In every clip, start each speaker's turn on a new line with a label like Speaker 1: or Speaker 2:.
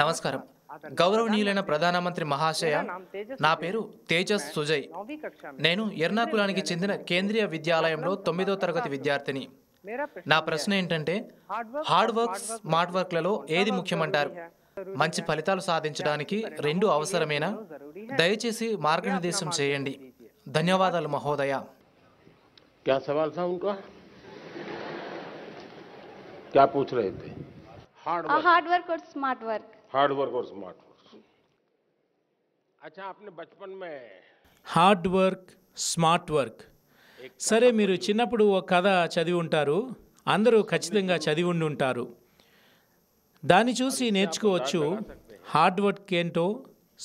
Speaker 1: నమస్కారం గౌరవనీయులైన ప్రధానమంత్రి మహాశయ నా పేరు తేజస్ సుజయ్ నేను ఎర్నాకులానికి చెందిన కేంద్రీయ విద్యాలయంలో తొమ్మిదో తరగతి విద్యార్థిని నా ప్రశ్న ఏంటంటే హార్డ్ వర్క్ స్మార్ట్ వర్క్లలో ఏది ముఖ్యమంటారు మంచి ఫలితాలు సాధించడానికి రెండు అవసరమేనా దయచేసి మార్గనిర్దేశం చేయండి ధన్యవాదాలు మహోదయ hard work smart work hard hard work smart work సరే మీరు చిన్నప్పుడు ఒక కథ చదివి ఉంటారు అందరూ ఖచ్చితంగా చదివి ఉండి ఉంటారు దాన్ని చూసి నేర్చుకోవచ్చు హార్డ్ వర్క్ ఏంటో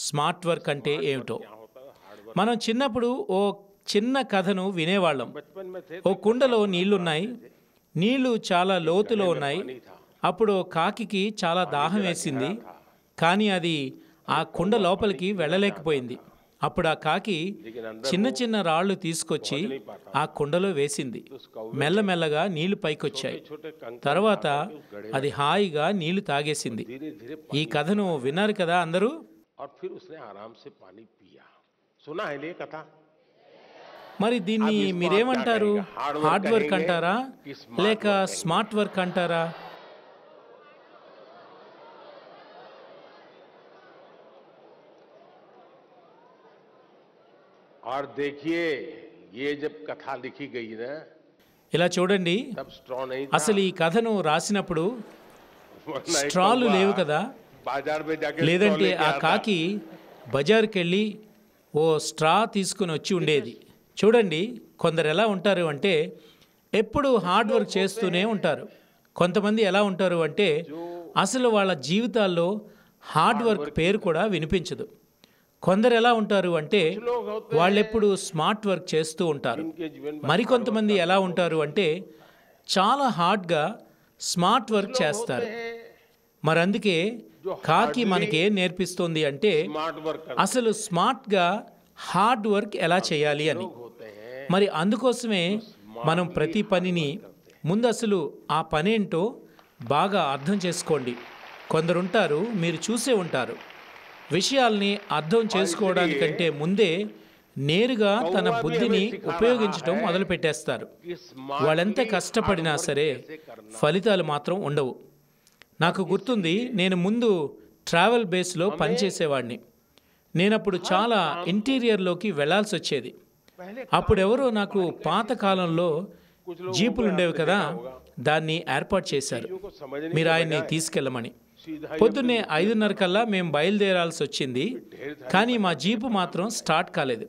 Speaker 1: స్మార్ట్ వర్క్ అంటే ఏమిటో మనం చిన్నప్పుడు ఓ చిన్న కథను వినేవాళ్ళం ఓ కుండలో నీళ్లున్నాయి నీళ్లు చాలా లోతులో ఉన్నాయి అప్పుడు కాకి చాలా దాహం వేసింది కానీ అది ఆ కుండ లోపలికి వెళ్ళలేకపోయింది అప్పుడు ఆ కాకి చిన్న చిన్న రాళ్ళు తీసుకొచ్చి ఆ కుండలో వేసింది మెల్లమెల్లగా నీళ్లు పైకొచ్చాయి తర్వాత అది హాయిగా నీళ్లు తాగేసింది ఈ కథను విన్నారు కదా అందరూ మరి దీన్ని మీరేమంటారు హార్డ్ వర్క్ అంటారా లేక స్మార్ట్ వర్క్ అంటారా ఇలా చూడండి అసలు ఈ కథను రాసినప్పుడు స్ట్రాలు లేవు కదా లేదంటే ఆ కాకి బజార్కి వెళ్ళి ఓ స్ట్రా తీసుకుని వచ్చి ఉండేది చూడండి కొందరు ఎలా ఉంటారు అంటే ఎప్పుడు హార్డ్ వర్క్ చేస్తూనే ఉంటారు కొంతమంది ఎలా ఉంటారు అంటే అసలు వాళ్ళ జీవితాల్లో హార్డ్ వర్క్ పేరు కూడా వినిపించదు కొందరు ఎలా ఉంటారు అంటే వాళ్ళెప్పుడు స్మార్ట్ వర్క్ చేస్తూ ఉంటారు మరికొంతమంది ఎలా ఉంటారు అంటే చాలా హార్డ్గా స్మార్ట్ వర్క్ చేస్తారు మరి అందుకే కాకి మనకే నేర్పిస్తుంది అంటే అసలు స్మార్ట్గా హార్డ్ వర్క్ ఎలా చేయాలి అని మరి అందుకోసమే మనం ప్రతి పనిని ముందు అసలు ఆ పనేంటో బాగా అర్థం చేసుకోండి కొందరుంటారు మీరు చూసే ఉంటారు విషయాల్ని అర్థం చేసుకోవడానికంటే ముందే నేరుగా తన బుద్ధిని ఉపయోగించడం మొదలుపెట్టేస్తారు వాళ్ళెంత కష్టపడినా సరే ఫలితాలు మాత్రం ఉండవు నాకు గుర్తుంది నేను ముందు ట్రావెల్ బేస్లో పనిచేసేవాడిని నేనప్పుడు చాలా ఇంటీరియర్లోకి వెళ్లాల్సి వచ్చేది అప్పుడెవరో నాకు పాత కాలంలో జీపులు ఉండేవి కదా దాన్ని ఏర్పాటు చేశారు మీరు ఆయన్ని తీసుకెళ్ళమని పొద్దున్నే ఐదున్నర కల్లా మేము బయలుదేరాల్సి వచ్చింది కానీ మా జీపు మాత్రం స్టార్ట్ కాలేదు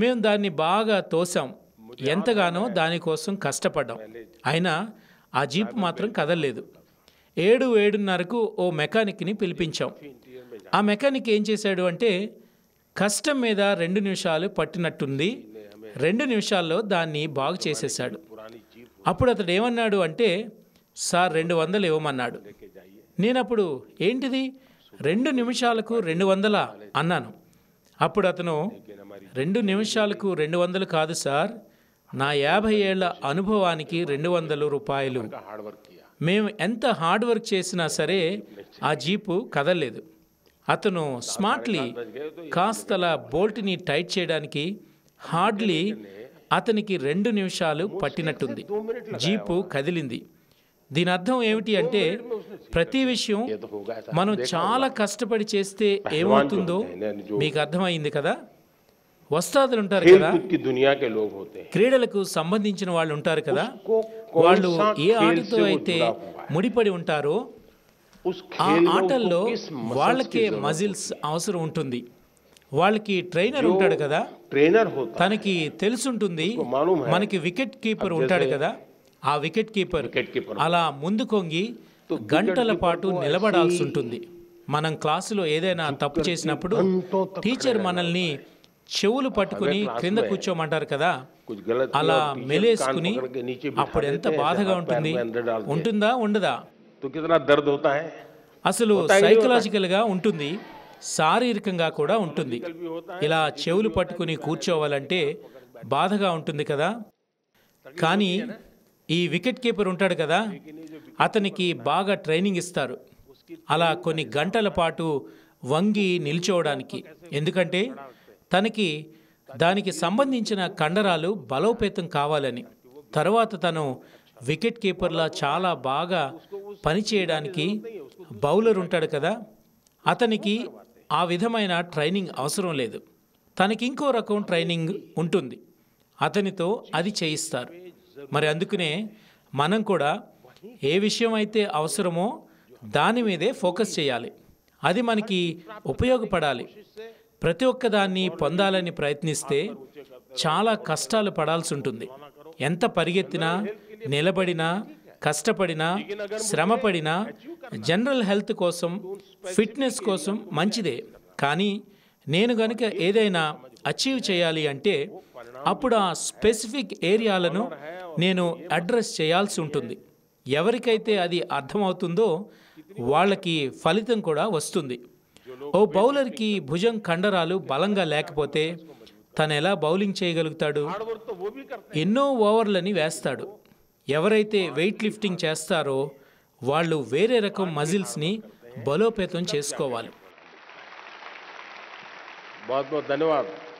Speaker 1: మేము దాన్ని బాగా తోసాం ఎంతగానో దానికోసం కష్టపడ్డాం అయినా ఆ జీపు మాత్రం కదలలేదు ఏడు ఏడున్నరకు ఓ మెకానిక్ని పిలిపించాం ఆ మెకానిక్ ఏం చేశాడు అంటే కష్టం మీద రెండు నిమిషాలు పట్టినట్టుంది రెండు నిమిషాల్లో దాన్ని బాగు చేసేసాడు అప్పుడు అతడు ఏమన్నాడు అంటే సార్ రెండు వందలు ఇవ్వమన్నాడు నేనప్పుడు ఏంటిది రెండు నిమిషాలకు రెండు వందల అన్నాను అప్పుడు అతను రెండు నిమిషాలకు రెండు వందలు కాదు సార్ నా యాభై ఏళ్ల అనుభవానికి రెండు వందల రూపాయలు మేము ఎంత హార్డ్ వర్క్ చేసినా సరే ఆ జీపు కదలలేదు అతను స్మార్ట్లీ కాస్తల బోల్ట్ని టైట్ చేయడానికి హార్డ్లీ అతనికి రెండు నిమిషాలు పట్టినట్టుంది జీపు కదిలింది దీని అర్థం ఏమిటి అంటే ప్రతి విషయం మనం చాలా కష్టపడి చేస్తే ఏమవుతుందో మీకు అర్థమైంది కదా వస్తాదులు ఉంటారు కదా క్రీడలకు సంబంధించిన వాళ్ళు ఉంటారు కదా వాళ్ళు ఏ ఆటతో అయితే ముడిపడి ఉంటారో ఆ ఆటల్లో వాళ్ళకే మజిల్స్ అవసరం ఉంటుంది వాళ్ళకి ట్రైనర్ ఉంటాడు కదా ట్రైనర్ తనకి తెలుసుంటుంది మనకి వికెట్ కీపర్ ఉంటాడు కదా ఆ వికెట్ కీపర్ అలా ముందు కొంగి గంటల పాటు నిలబడాల్సి ఉంటుంది మనం క్లాసులో ఏదైనా తప్పు చేసినప్పుడు టీచర్ మనల్ని చెవులు పట్టుకుని క్రింద కూర్చోమంటారు కదా అలా మెలేసుకుని అప్పుడు ఎంత బాధగా ఉంటుంది ఉంటుందా ఉండదా అసలు సైకలాజికల్గా ఉంటుంది శారీరకంగా కూడా ఉంటుంది ఇలా చెవులు పట్టుకుని కూర్చోవాలంటే బాధగా ఉంటుంది కదా కానీ ఈ వికెట్ కీపర్ ఉంటాడు కదా అతనికి బాగా ట్రైనింగ్ ఇస్తారు అలా కొన్ని గంటల పాటు వంగి నిల్చోవడానికి ఎందుకంటే తనకి దానికి సంబంధించిన కండరాలు బలోపేతం కావాలని తర్వాత తను వికెట్ కీపర్లా చాలా బాగా పనిచేయడానికి బౌలర్ ఉంటాడు కదా అతనికి ఆ విధమైన ట్రైనింగ్ అవసరం లేదు తనకి ఇంకో రకం ట్రైనింగ్ ఉంటుంది అతనితో అది చేయిస్తారు మరి అందుకనే మనం కూడా ఏ విషయం అయితే అవసరమో దాని మీదే ఫోకస్ చేయాలి అది మనకి ఉపయోగపడాలి ప్రతి ఒక్కదాన్ని పొందాలని ప్రయత్నిస్తే చాలా కష్టాలు పడాల్సి ఉంటుంది ఎంత పరిగెత్తినా నిలబడినా కష్టపడినా శ్రమపడినా జనరల్ హెల్త్ కోసం ఫిట్నెస్ కోసం మంచిదే కానీ నేను కనుక ఏదైనా అచీవ్ చేయాలి అంటే అప్పుడు ఆ స్పెసిఫిక్ ఏరియాలను నేను అడ్రస్ చేయాల్సి ఉంటుంది ఎవరికైతే అది అర్థమవుతుందో వాళ్ళకి ఫలితం కూడా వస్తుంది ఓ బౌలర్కి భుజం కండరాలు బలంగా లేకపోతే తను ఎలా బౌలింగ్ చేయగలుగుతాడు ఎన్నో ఓవర్లని వేస్తాడు ఎవరైతే వెయిట్ లిఫ్టింగ్ చేస్తారో వాళ్ళు వేరే రకం మజిల్స్ని బలోపేతం చేసుకోవాలి बहुत